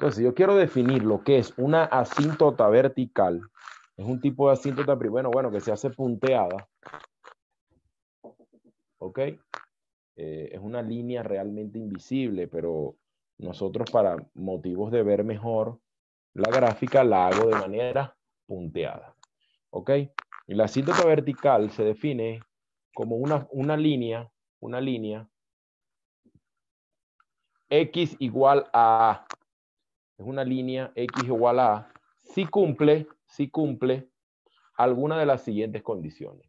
Entonces, yo quiero definir lo que es una asíntota vertical. Es un tipo de asíntota, bueno, bueno, que se hace punteada. ¿Ok? Eh, es una línea realmente invisible, pero nosotros para motivos de ver mejor la gráfica la hago de manera punteada. ¿Ok? Y la asíntota vertical se define como una, una línea, una línea, x igual a es una línea X igual a si cumple, si cumple alguna de las siguientes condiciones.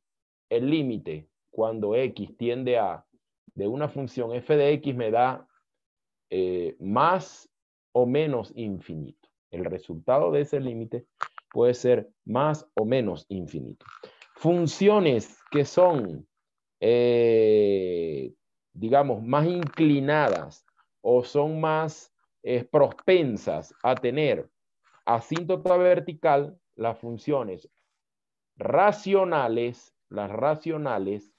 El límite cuando X tiende a de una función f de X me da eh, más o menos infinito. El resultado de ese límite puede ser más o menos infinito. Funciones que son, eh, digamos, más inclinadas o son más es propensas a tener asíntota vertical, las funciones racionales, las racionales,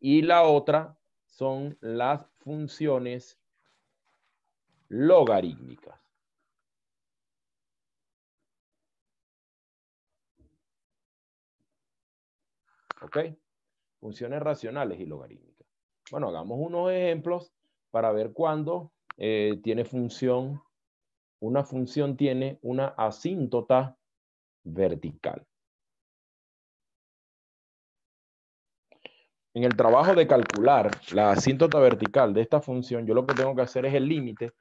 y la otra son las funciones logarítmicas. ¿Ok? Funciones racionales y logarítmicas. Bueno, hagamos unos ejemplos para ver cuándo eh, tiene función, una función tiene una asíntota vertical. En el trabajo de calcular la asíntota vertical de esta función, yo lo que tengo que hacer es el límite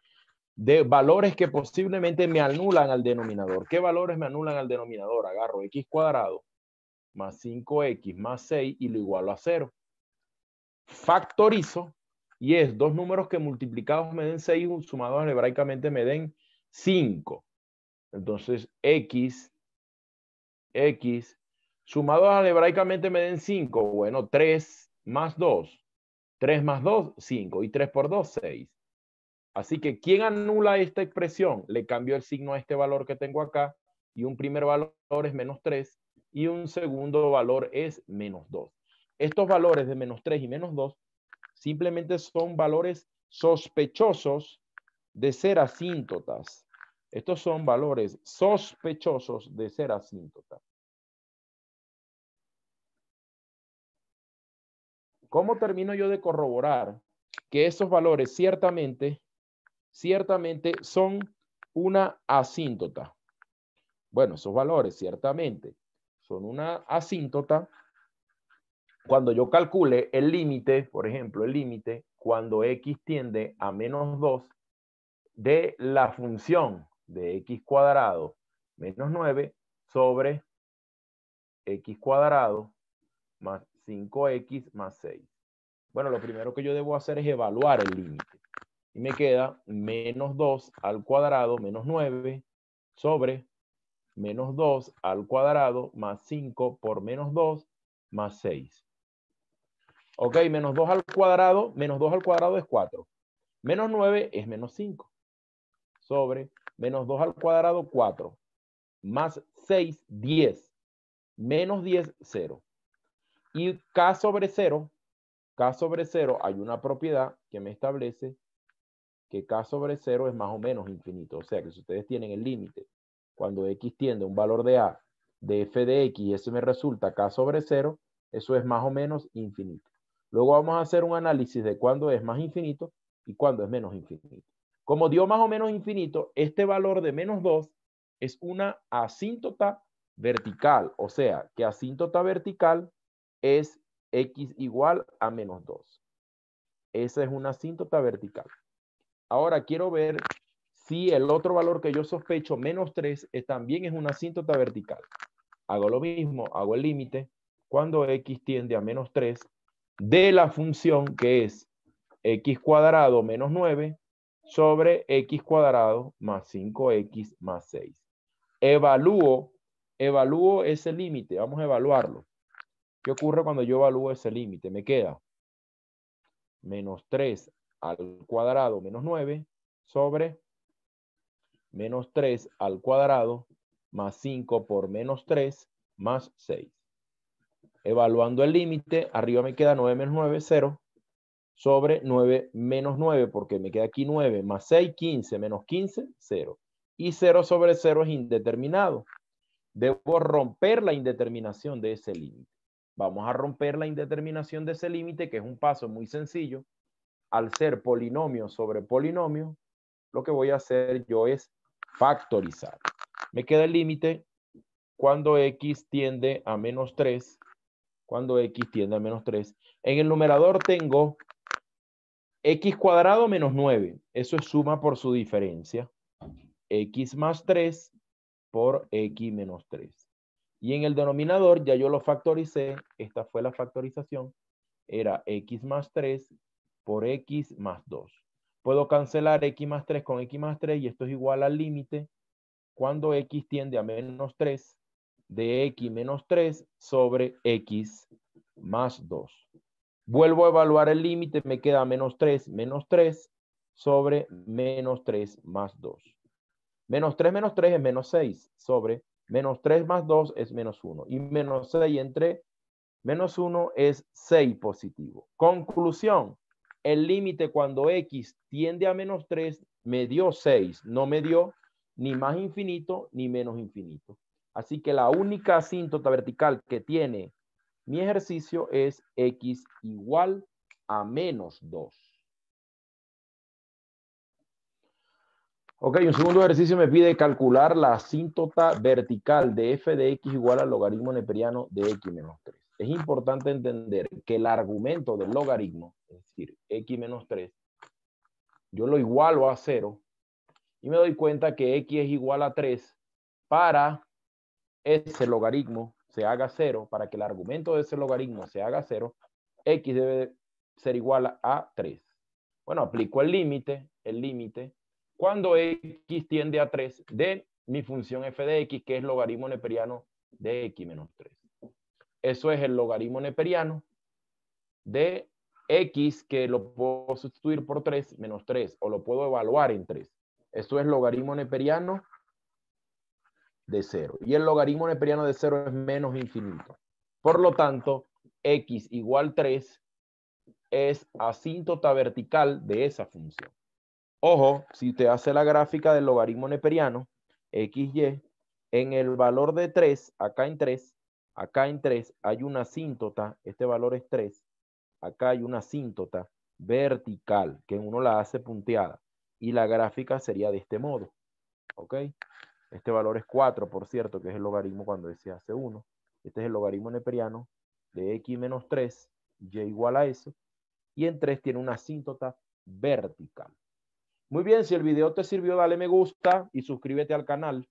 de valores que posiblemente me anulan al denominador. ¿Qué valores me anulan al denominador? Agarro x cuadrado más 5x más 6 y lo igualo a 0. Factorizo y es dos números que multiplicados me den 6, sumados algebraicamente me den 5. Entonces, x, x, sumados algebraicamente me den 5. Bueno, 3 más 2. 3 más 2, 5. Y 3 por 2, 6. Así que, ¿quién anula esta expresión? Le cambio el signo a este valor que tengo acá. Y un primer valor es menos 3. Y un segundo valor es menos 2. Estos valores de menos 3 y menos 2 Simplemente son valores sospechosos de ser asíntotas. Estos son valores sospechosos de ser asíntotas. ¿Cómo termino yo de corroborar que esos valores ciertamente, ciertamente son una asíntota? Bueno, esos valores ciertamente son una asíntota cuando yo calcule el límite, por ejemplo, el límite, cuando x tiende a menos 2 de la función de x cuadrado menos 9 sobre x cuadrado más 5x más 6. Bueno, lo primero que yo debo hacer es evaluar el límite. Y me queda menos 2 al cuadrado menos 9 sobre menos 2 al cuadrado más 5 por menos 2 más 6. Ok, menos 2 al cuadrado, menos 2 al cuadrado es 4. Menos 9 es menos 5. Sobre menos 2 al cuadrado, 4. Más 6, 10. Menos 10, 0. Y K sobre 0, K sobre 0, hay una propiedad que me establece que K sobre 0 es más o menos infinito. O sea que si ustedes tienen el límite, cuando X tiende a un valor de A de f de X y eso me resulta K sobre 0, eso es más o menos infinito. Luego vamos a hacer un análisis de cuándo es más infinito y cuándo es menos infinito. Como dio más o menos infinito, este valor de menos 2 es una asíntota vertical, o sea, que asíntota vertical es x igual a menos 2. Esa es una asíntota vertical. Ahora quiero ver si el otro valor que yo sospecho, menos 3, también es una asíntota vertical. Hago lo mismo, hago el límite. Cuando x tiende a menos 3, de la función que es x cuadrado menos 9 sobre x cuadrado más 5x más 6. Evalúo, evalúo ese límite, vamos a evaluarlo. ¿Qué ocurre cuando yo evalúo ese límite? Me queda menos 3 al cuadrado menos 9 sobre menos 3 al cuadrado más 5 por menos 3 más 6. Evaluando el límite, arriba me queda 9 menos 9, 0, sobre 9 menos 9, porque me queda aquí 9, más 6, 15, menos 15, 0. Y 0 sobre 0 es indeterminado. Debo romper la indeterminación de ese límite. Vamos a romper la indeterminación de ese límite, que es un paso muy sencillo. Al ser polinomio sobre polinomio, lo que voy a hacer yo es factorizar. Me queda el límite cuando x tiende a menos 3 cuando x tiende a menos 3. En el numerador tengo x cuadrado menos 9. Eso es suma por su diferencia. x más 3 por x menos 3. Y en el denominador ya yo lo factoricé. Esta fue la factorización. Era x más 3 por x más 2. Puedo cancelar x más 3 con x más 3 y esto es igual al límite cuando x tiende a menos 3 de x menos 3 sobre x más 2. Vuelvo a evaluar el límite, me queda menos 3, menos 3 sobre menos 3 más 2. Menos 3 menos 3 es menos 6 sobre menos 3 más 2 es menos 1. Y menos 6 entre menos 1 es 6 positivo. Conclusión, el límite cuando x tiende a menos 3 me dio 6, no me dio ni más infinito ni menos infinito. Así que la única asíntota vertical que tiene mi ejercicio es x igual a menos 2. Ok, un segundo ejercicio me pide calcular la asíntota vertical de f de x igual al logaritmo neperiano de x menos 3. Es importante entender que el argumento del logaritmo, es decir, x menos 3, yo lo igualo a 0 y me doy cuenta que x es igual a 3 para ese logaritmo se haga cero, para que el argumento de ese logaritmo se haga cero, x debe ser igual a 3. Bueno, aplico el límite, el límite, cuando x tiende a 3 de mi función f de x, que es logaritmo neperiano de x menos 3. Eso es el logaritmo neperiano de x, que lo puedo sustituir por 3, menos 3, o lo puedo evaluar en 3. Eso es logaritmo neperiano de cero. Y el logaritmo neperiano de cero es menos infinito. Por lo tanto, x igual 3 es asíntota vertical de esa función. Ojo, si te hace la gráfica del logaritmo neperiano, xy, en el valor de 3, acá en 3, acá en 3 hay una asíntota, este valor es 3, acá hay una asíntota vertical, que uno la hace punteada. Y la gráfica sería de este modo. ¿Ok? Este valor es 4, por cierto, que es el logaritmo cuando se hace 1. Este es el logaritmo neperiano de x menos 3, y igual a eso. Y en 3 tiene una asíntota vertical. Muy bien, si el video te sirvió, dale me gusta y suscríbete al canal.